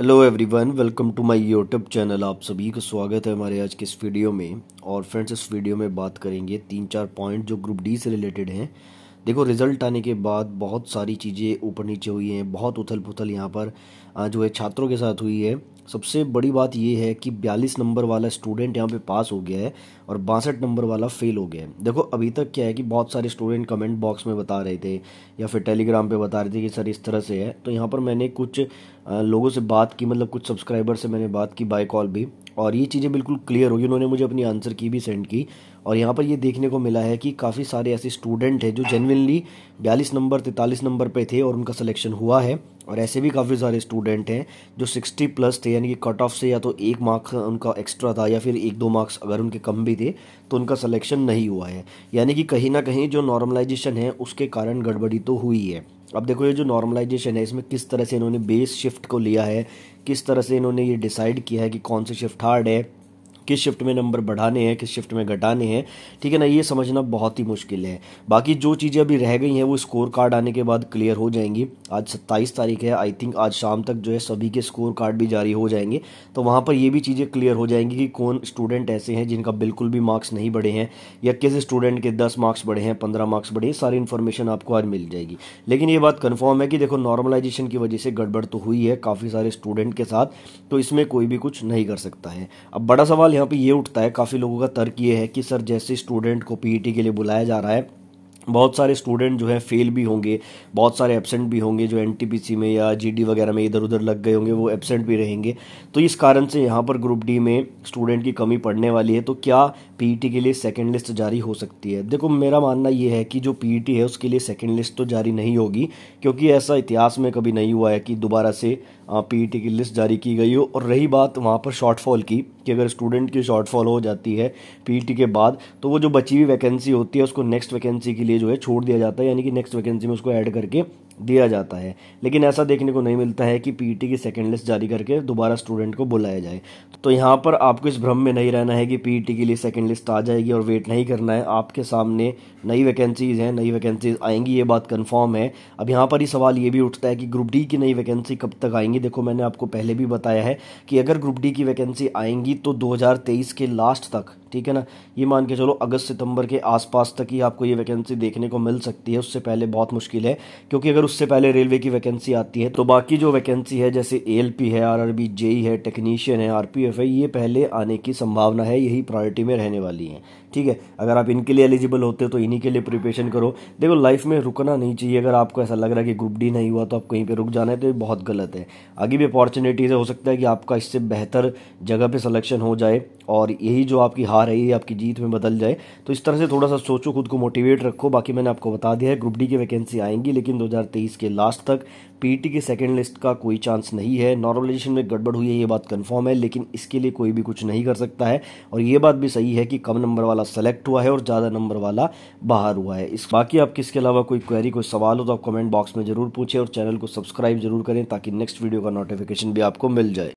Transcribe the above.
hello everyone welcome to my YouTube channel आप सभी का स्वागत है हमारे आज के इस वीडियो में और फ्रेंड्स इस वीडियो में बात करेंगे तीन चार पॉइंट जो ग्रुप डी से रिलेटेड हैं देखो रिज़ल्ट आने के बाद बहुत सारी चीज़ें ऊपर नीचे हुई हैं बहुत उथल पुथल यहाँ पर जो है छात्रों के साथ हुई है सबसे बड़ी बात यह है कि बयालीस नंबर वाला स्टूडेंट यहाँ पे पास हो गया है और बासठ नंबर वाला फेल हो गया है देखो अभी तक क्या है कि बहुत सारे स्टूडेंट कमेंट बॉक्स में बता रहे थे या फिर टेलीग्राम पे बता रहे थे कि सर इस तरह से है तो यहाँ पर मैंने कुछ लोगों से बात की मतलब कुछ सब्सक्राइबर से मैंने बात की बाय कॉल भी और ये चीज़ें बिल्कुल क्लियर होगी उन्होंने मुझे अपनी आंसर की भी सेंड की और यहाँ पर ये देखने को मिला है कि काफ़ी सारे ऐसे स्टूडेंट हैं जो जेनविनली बयालीस नंबर तैंतालीस नंबर पे थे और उनका सिलेक्शन हुआ है और ऐसे भी काफ़ी सारे स्टूडेंट हैं जो सिक्सटी प्लस थे यानी कि कट ऑफ से या तो एक मार्क्स उनका एक्स्ट्रा था या फिर एक दो मार्क्स अगर उनके कम भी थे तो उनका सिलेक्शन नहीं हुआ है यानी कि कहीं ना कहीं जो नॉर्मलाइजेशन है उसके कारण गड़बड़ी तो हुई है अब देखो ये जो नॉर्मलाइजेशन है इसमें किस तरह से इन्होंने बेस शिफ्ट को लिया है किस तरह से इन्होंने ये डिसाइड किया है कि कौन सी शिफ्ट हार्ड है किस शिफ्ट में नंबर बढ़ाने हैं किस शिफ्ट में घटाने हैं ठीक है ना ये समझना बहुत ही मुश्किल है बाकी जो चीज़ें अभी रह गई हैं वो स्कोर कार्ड आने के बाद क्लियर हो जाएंगी आज सत्ताईस तारीख है आई थिंक आज शाम तक जो है सभी के स्कोर कार्ड भी जारी हो जाएंगे तो वहाँ पर ये भी चीज़ें क्लियर हो जाएंगी कि कौन स्टूडेंट ऐसे हैं जिनका बिल्कुल भी मार्क्स नहीं बढ़े हैं या किस स्टूडेंट के दस मार्क्स बढ़े हैं पंद्रह मार्क्स बढ़े हैं सारी इन्फॉर्मेशन आपको आज मिल जाएगी लेकिन ये बात कन्फर्म है कि देखो नॉर्मलाइजेशन की वजह से गड़बड़ तो हुई है काफ़ी सारे स्टूडेंट के साथ तो इसमें कोई भी कुछ नहीं कर सकता है अब बड़ा सवाल यहाँ पे ये उठता है काफ़ी लोगों का तर्क ये है कि सर जैसे स्टूडेंट को पीईटी e के लिए बुलाया जा रहा है बहुत सारे स्टूडेंट जो है फेल भी होंगे बहुत सारे एबसेंट भी होंगे जो एन में या जी वगैरह में इधर उधर लग गए होंगे वो एबसेंट भी रहेंगे तो इस कारण से यहाँ पर ग्रुप डी में स्टूडेंट की कमी पड़ने वाली है तो क्या पीईटी e के लिए सेकेंड लिस्ट जारी हो सकती है देखो मेरा मानना ये है कि जो पीईटी e है उसके लिए सेकेंड लिस्ट तो जारी नहीं होगी क्योंकि ऐसा इतिहास में कभी नहीं हुआ है कि दोबारा से पीईटी e की लिस्ट जारी की गई हो और रही बात वहाँ पर शॉर्टफॉल की कि अगर स्टूडेंट की शॉर्टफॉल हो जाती है पीईटी e के बाद तो वो जो बची हुई वैकेंसी होती है उसको नेक्स्ट वैकेंसी के लिए जो है छोड़ दिया जाता है यानी कि नेक्स्ट वैकेंसी में उसको ऐड करके दिया जाता है लेकिन ऐसा देखने को नहीं मिलता है कि पीटी की सेकेंड लिस्ट जारी करके दोबारा स्टूडेंट को बुलाया जाए तो यहाँ पर आपको इस भ्रम में नहीं रहना है कि पीटी के लिए सेकेंड लिस्ट आ जाएगी और वेट नहीं करना है आपके सामने नई वैकेंसीज़ हैं नई वैकेंसीज़ आएंगी ये बात कन्फर्म है अब यहाँ पर ही सवाल ये भी उठता है कि ग्रुप डी की नई वैकेंसी कब तक आएंगी देखो मैंने आपको पहले भी बताया है कि अगर ग्रुप डी की वैकेंसी आएंगी तो दो के लास्ट तक ठीक है ना ये मान के चलो अगस्त सितंबर के आसपास तक ही आपको ये वैकेंसी देखने को मिल सकती है उससे पहले बहुत मुश्किल है क्योंकि अगर उससे पहले रेलवे की वैकेंसी आती है तो बाकी जो वैकेंसी है जैसे ए है आर जेई e है टेक्नीशियन है आर है ये पहले आने की संभावना है यही प्रायोरिटी में रहने वाली है ठीक है अगर आप इनके लिए एलिजिबल होते हो तो इन्हीं के लिए प्रिपरेशन करो देखो लाइफ में रुकना नहीं चाहिए अगर आपको ऐसा लग रहा है कि ग्रुप डी नहीं हुआ तो आप कहीं पर रुक जाना है तो ये बहुत गलत है आगे भी अपॉर्चुनिटीज़ हो सकता है कि आपका इससे बेहतर जगह पर सलेक्शन हो जाए और यही जो आपकी हार है ये आपकी जीत में बदल जाए तो इस तरह से थोड़ा सा सोचो खुद को मोटिवेट रखो बाकी मैंने आपको बता दिया है ग्रुप डी की वैकेंसी आएंगी लेकिन 2023 के लास्ट तक पीटी के सेकेंड लिस्ट का कोई चांस नहीं है नॉर्मलाइजेशन में गड़बड़ हुई है ये बात कन्फर्म है लेकिन इसके लिए कोई भी कुछ नहीं कर सकता है और ये बात भी सही है कि कम नंबर वाला सेलेक्ट हुआ है और ज़्यादा नंबर वाला बाहर हुआ है इस बाकी आप किसके अलावा कोई क्वेरी कोई सवाल हो तो आप कमेंट बॉक्स में जरूर पूछें और चैनल को सब्सक्राइब जरूर करें ताकि नेक्स्ट वीडियो का नोटिफिकेशन भी आपको मिल जाए